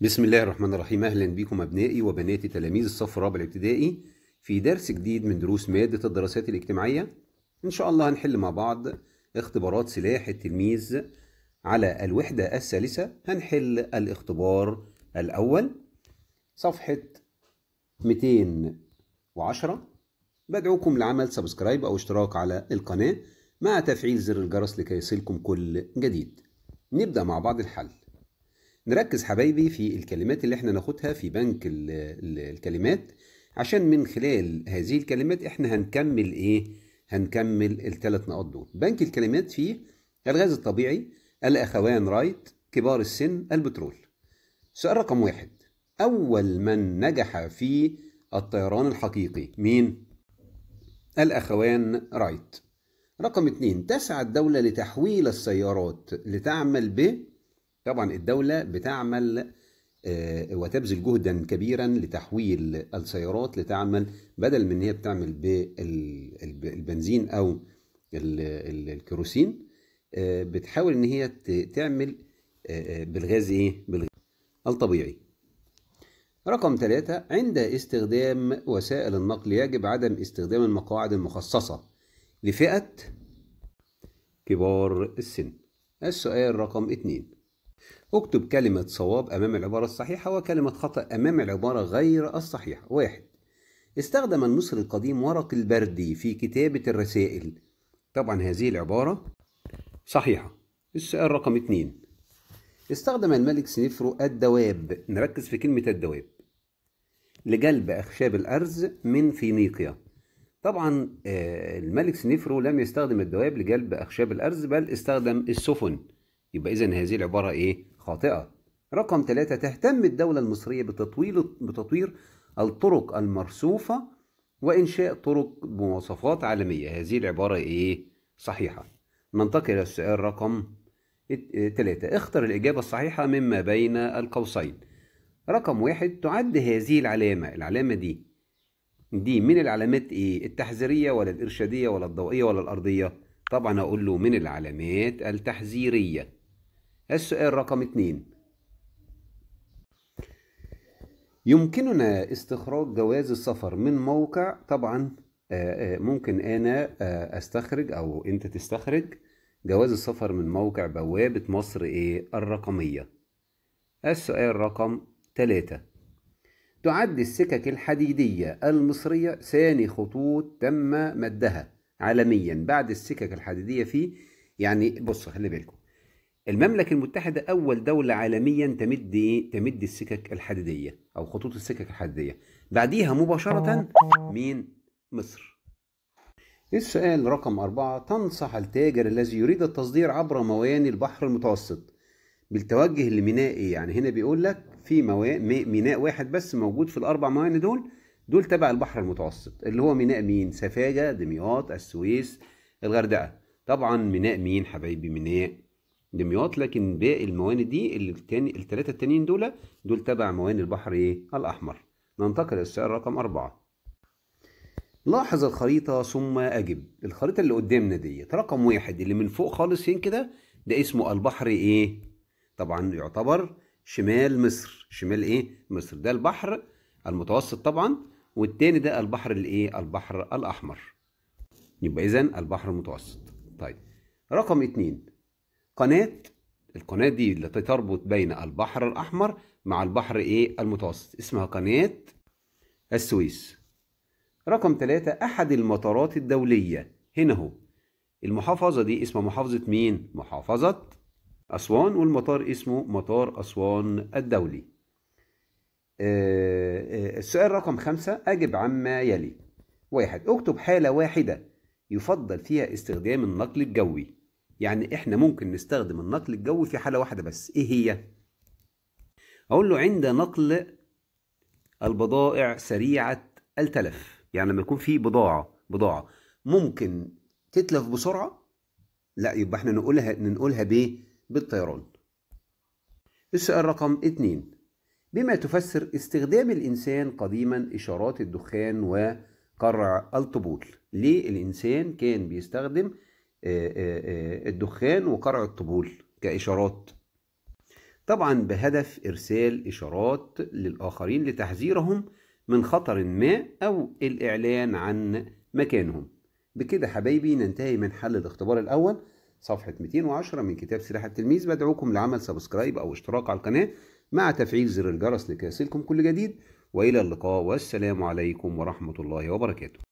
بسم الله الرحمن الرحيم اهلا بكم ابنائي وبناتي تلاميذ الصف الرابع الابتدائي في درس جديد من دروس ماده الدراسات الاجتماعيه ان شاء الله هنحل مع بعض اختبارات سلاح التلميذ على الوحده الثالثه هنحل الاختبار الاول صفحه 210 بدعوكم لعمل سبسكرايب او اشتراك على القناه مع تفعيل زر الجرس لكي يصلكم كل جديد نبدا مع بعض الحل نركز حبايبي في الكلمات اللي احنا ناخدها في بنك الكلمات عشان من خلال هذه الكلمات احنا هنكمل ايه هنكمل الثلاث نقاط دول بنك الكلمات فيه الغاز الطبيعي الاخوان رايت كبار السن البترول سؤال رقم واحد اول من نجح في الطيران الحقيقي مين الاخوان رايت رقم اتنين تسعى الدولة لتحويل السيارات لتعمل ب طبعا الدولة بتعمل آه، وتبذل جهدا كبيرا لتحويل السيارات لتعمل بدل من هي بتعمل بالبنزين او الكيروسين آه، بتحاول ان هي تعمل آه، بالغاز ايه بالغاز الطبيعي رقم ثلاثة عند استخدام وسائل النقل يجب عدم استخدام المقاعد المخصصة لفئة كبار السن السؤال رقم اثنين اكتب كلمة صواب أمام العبارة الصحيحة وكلمة خطأ أمام العبارة غير الصحيحة واحد استخدم النصر القديم ورق البردي في كتابة الرسائل طبعا هذه العبارة صحيحة السؤال رقم اتنين استخدم الملك سنفرو الدواب نركز في كلمة الدواب لجلب أخشاب الأرز من فينيقيا طبعا آه، الملك سنفرو لم يستخدم الدواب لجلب أخشاب الأرز بل استخدم السفن يبقى إذا هذه العبارة إيه؟ خاطئة. رقم ثلاثة تهتم الدولة المصرية بتطويل بتطوير الطرق المرصوفة وإنشاء طرق بمواصفات عالمية هذه العبارة إيه؟ صحيحة ننتقل إلى السؤال رقم ثلاثة اختر الإجابة الصحيحة مما بين القوسين رقم واحد تعد هذه العلامة العلامة دي دي من العلامات إيه؟ التحذيرية ولا الإرشادية ولا الضوئية ولا الأرضية؟ طبعا أقول له من العلامات التحذيرية السؤال رقم اتنين يمكننا استخراج جواز السفر من موقع طبعا آه، آه، ممكن انا آه، استخرج او انت تستخرج جواز السفر من موقع بوابة مصر ايه الرقمية السؤال رقم تلاتة تعد السكك الحديدية المصرية ثاني خطوط تم مدها عالميا بعد السكك الحديدية في يعني بص خلي بالكم المملكة المتحدة أول دولة عالميا تمد إيه؟ تمد السكك الحديدية أو خطوط السكك الحديدية بعديها مباشرة مين؟ مصر السؤال رقم أربعة تنصح التاجر الذي يريد التصدير عبر مواني البحر المتوسط بالتوجه لميناء إيه؟ يعني هنا بيقول لك في موا... ميناء واحد بس موجود في الأربع مواني دول دول تبع البحر المتوسط اللي هو ميناء مين؟ سفاجة، دمياط، السويس، الغردقة طبعا ميناء مين حبايبي ميناء دمياط لكن باقي الموانئ دي اللي التاني الثلاثه التانيين دول دول تبع موانئ البحر ايه الاحمر ننتقل للسؤال رقم أربعة لاحظ الخريطة ثم أجب الخريطة اللي قدامنا ديت رقم واحد اللي من فوق خالص هين كده ده اسمه البحر إيه طبعا يعتبر شمال مصر شمال إيه مصر ده البحر المتوسط طبعا والتاني ده البحر الإيه البحر الأحمر يبقى إذا البحر المتوسط طيب رقم اتنين قناه القناه دي اللي تربط بين البحر الاحمر مع البحر ايه المتوسط اسمها قناه السويس رقم ثلاثة أحد المطارات الدولية هنا هو المحافظة دي اسمها محافظة مين؟ محافظة أسوان والمطار اسمه مطار أسوان الدولي آه، آه، السؤال رقم خمسة أجب عما يلي واحد اكتب حالة واحدة يفضل فيها استخدام النقل الجوي يعني احنا ممكن نستخدم النقل الجوي في حالة واحدة بس ايه هي؟ اقول له عند نقل البضائع سريعة التلف يعني لما يكون في بضاعة بضاعة ممكن تتلف بسرعة لا يبقى احنا نقولها ننقلها بايه؟ بالطيران السؤال رقم اتنين بما تفسر استخدام الإنسان قديما إشارات الدخان وقرع الطبول ليه الإنسان كان بيستخدم آه، آه، آه، الدخان وقرع الطبول كإشارات طبعا بهدف إرسال إشارات للآخرين لتحذيرهم من خطر ما أو الإعلان عن مكانهم بكده حبايبي ننتهي من حل الاختبار الأول صفحة 210 من كتاب سلاح التلميذ بدعوكم لعمل سبسكرايب أو اشتراك على القناة مع تفعيل زر الجرس لكي يصلكم كل جديد وإلى اللقاء والسلام عليكم ورحمة الله وبركاته